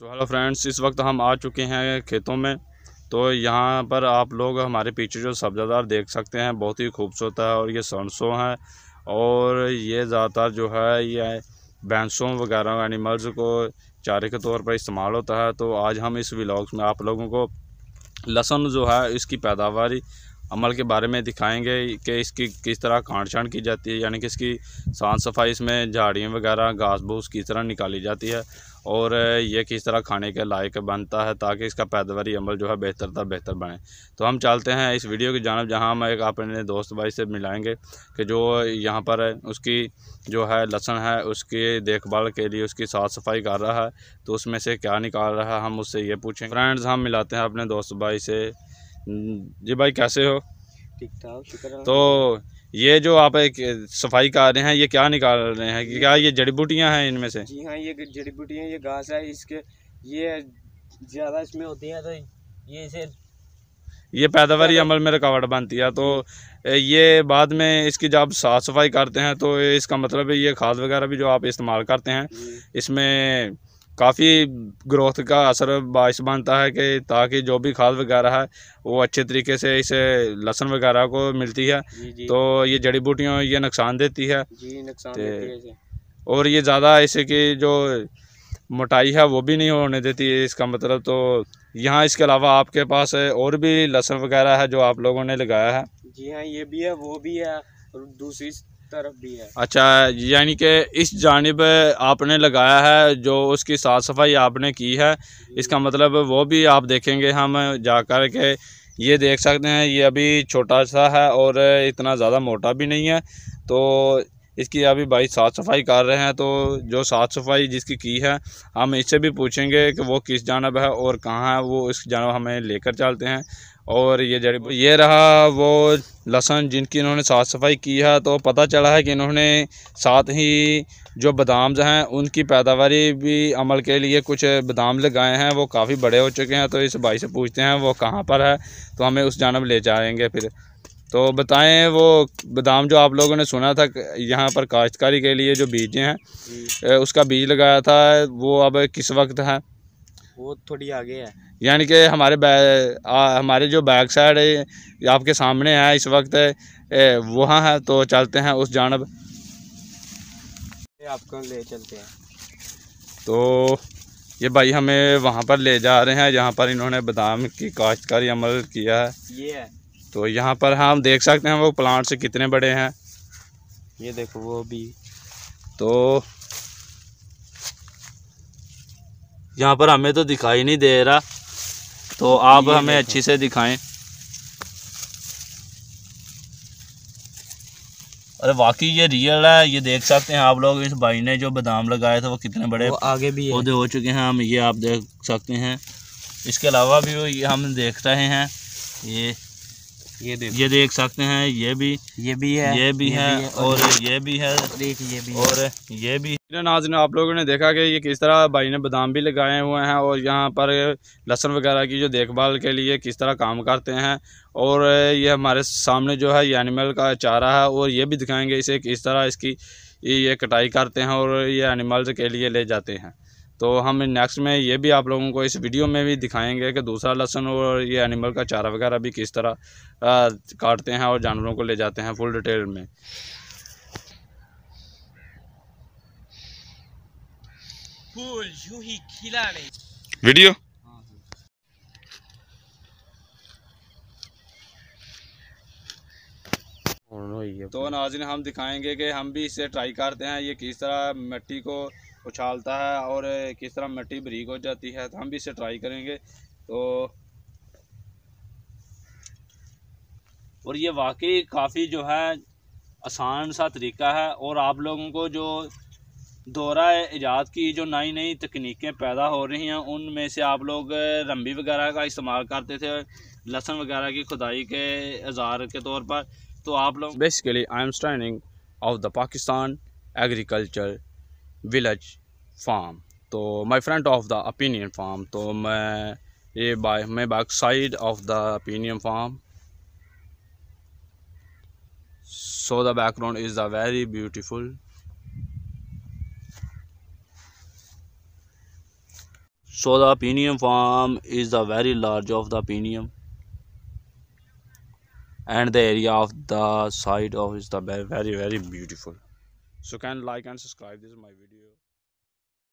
तो hello friends इस वक्त हम आ चुके हैं खेतों में तो यहाँ पर आप लोग हमारे पीछे जो सब्जादार देख सकते हैं बहुत ही खूबसूरत है और ये सरसों है और ये ज़्यादातर जो है ये भैंसों वगैरह एनिमल्स को चारे के तौर पर इस्तेमाल होता है तो आज हम इस व्लॉग्स में आप लोगों को लहसुन जो है इसकी पैदावारी अमल के बारे में दिखाएंगे कि इसकी किस तरह काट छाँट की जाती है यानी कि इसकी साफ सफाई इसमें झाड़ियाँ वगैरह घास भूस किस तरह निकाली जाती है और ये किस तरह खाने के लायक बनता है ताकि इसका पैदावारी अमल जो है बेहतर था बेहतर बने तो हम चलते हैं इस वीडियो की जानब जहाँ हम एक अपने दोस्त भाई से मिलाएंगे कि जो यहाँ पर उसकी जो है लहसन है उसकी देखभाल के लिए उसकी साफ़ सफाई कर रहा है तो उसमें से क्या निकाल रहा है हम उससे ये पूछें फ्रेंड्स हम मिलाते हैं अपने दोस्त भाई से हम्म, जी भाई कैसे हो ठीक ठाक शुक्र तो ये जो आप एक सफाई कर रहे हैं ये क्या निकाल रहे हैं क्या ये जड़ी बूटियाँ हैं इनमें से जी हाँ ये जड़ी बूटियाँ ये घास है इसके ये ज़्यादा इसमें होती है तो ये इसे ये पैदावार अमल में रुकावट बनती है तो ये बाद में इसकी जब साफ़ सफाई करते हैं तो इसका मतलब है ये खाद वगैरह भी जो आप इस्तेमाल करते हैं इसमें काफ़ी ग्रोथ का असर बायस बनता है कि ताकि जो भी खाद वगैरह है वो अच्छे तरीके से इसे लहसन वगैरह को मिलती है जी जी। तो ये जड़ी बूटियों ये नुकसान देती है जी देती है और ये ज़्यादा ऐसे की जो मोटाई है वो भी नहीं होने देती है इसका मतलब तो यहाँ इसके अलावा आपके पास और भी लहसन वगैरह है जो आप लोगों ने लगाया है जी हाँ ये भी है वो भी है और दूसरी तरफ भी है अच्छा यानी कि इस जानब आपने लगाया है जो उसकी साफ़ सफाई आपने की है इसका मतलब वो भी आप देखेंगे हम जाकर के ये देख सकते हैं ये अभी छोटा सा है और इतना ज़्यादा मोटा भी नहीं है तो इसकी अभी भाई साफ़ सफाई कर रहे हैं तो जो साफ़ सफाई जिसकी की है हम इससे भी पूछेंगे कि वो किस जानब है और कहाँ है वो इस जानब हमें लेकर चलते हैं और ये जड़ी ये रहा वो लहसन जिनकी इन्होंने साफ़ सफाई की है तो पता चला है कि इन्होंने साथ ही जो बादाम हैं उनकी पैदावार भी अमल के लिए कुछ बादाम लगाए हैं वो काफ़ी बड़े हो चुके हैं तो इस भाई से पूछते हैं वो कहाँ पर है तो हमें उस जानब ले जाएंगे फिर तो बताएं वो बादाम जो आप लोगों ने सुना था यहाँ पर काश्तकारी के लिए जो बीजे हैं उसका बीज लगाया था वो अब किस वक्त है वो थोड़ी आगे है यानी कि हमारे आ, हमारे जो बैक साइड है आपके सामने है इस वक्त वहाँ है तो चलते हैं उस जानब आपको ले चलते हैं तो ये भाई हमें वहाँ पर ले जा रहे हैं जहाँ पर इन्होंने बादाम की काश्तकारी अमल किया है ये है तो यहाँ पर हाँ, हम देख सकते हैं वो प्लांट्स कितने बड़े हैं ये देखो वो भी तो यहाँ पर हमें तो दिखाई नहीं दे रहा तो आप हमें अच्छी से दिखाएं अरे वाकई ये रियल है ये देख सकते हैं आप लोग इस भाई ने जो बादाम लगाए थे वो कितने बड़े वो आगे भी पौधे हो चुके हैं हम ये आप देख सकते हैं इसके अलावा भी ये हम देख रहे हैं ये ये देख ये देख सकते हैं ये भी ये भी है ये भी है और ये भी है ये भी और ये भी आप लोगों ने देखा कि ये किस तरह भाई ने बादाम भी लगाए हुए हैं और यहाँ पर लहसन वगैरह की जो देखभाल के लिए किस तरह काम करते हैं और ये हमारे सामने जो है ये एनिमल का चारा है और ये भी दिखाएंगे इसे किस तरह इसकी ये कटाई करते हैं और ये एनिमल्स के लिए ले जाते हैं तो हम नेक्स्ट में ये भी आप लोगों को इस वीडियो में भी दिखाएंगे कि दूसरा लहसन और ये एनिमल का चारा वगैरह भी किस तरह काटते हैं और जानवरों को ले जाते हैं फुल डिटेल में वीडियो तो नाजिन हम दिखाएंगे कि हम भी इसे ट्राई करते हैं ये किस तरह मिट्टी को उछालता है और किस तरह मिट्टी बरीक हो जाती है तो हम भी इसे ट्राई करेंगे तो और ये वाकई काफ़ी जो है आसान सा तरीका है और आप लोगों को जो दौरा ईजाद की जो नई नई तकनीकें पैदा हो रही हैं उनमें से आप लोग रम्बी वगैरह का इस्तेमाल करते थे लहसन वगैरह की खुदाई के इजहार के तौर पर तो आप लोग basically I am standing of the Pakistan agriculture village farm तो my friend of the opinion farm तो मैं ये बाय मैं back side of the opinion farm so the background is the very beautiful so the opinion farm is the very large of the opinion and the area of the side of is the very very beautiful so can like and subscribe this is my video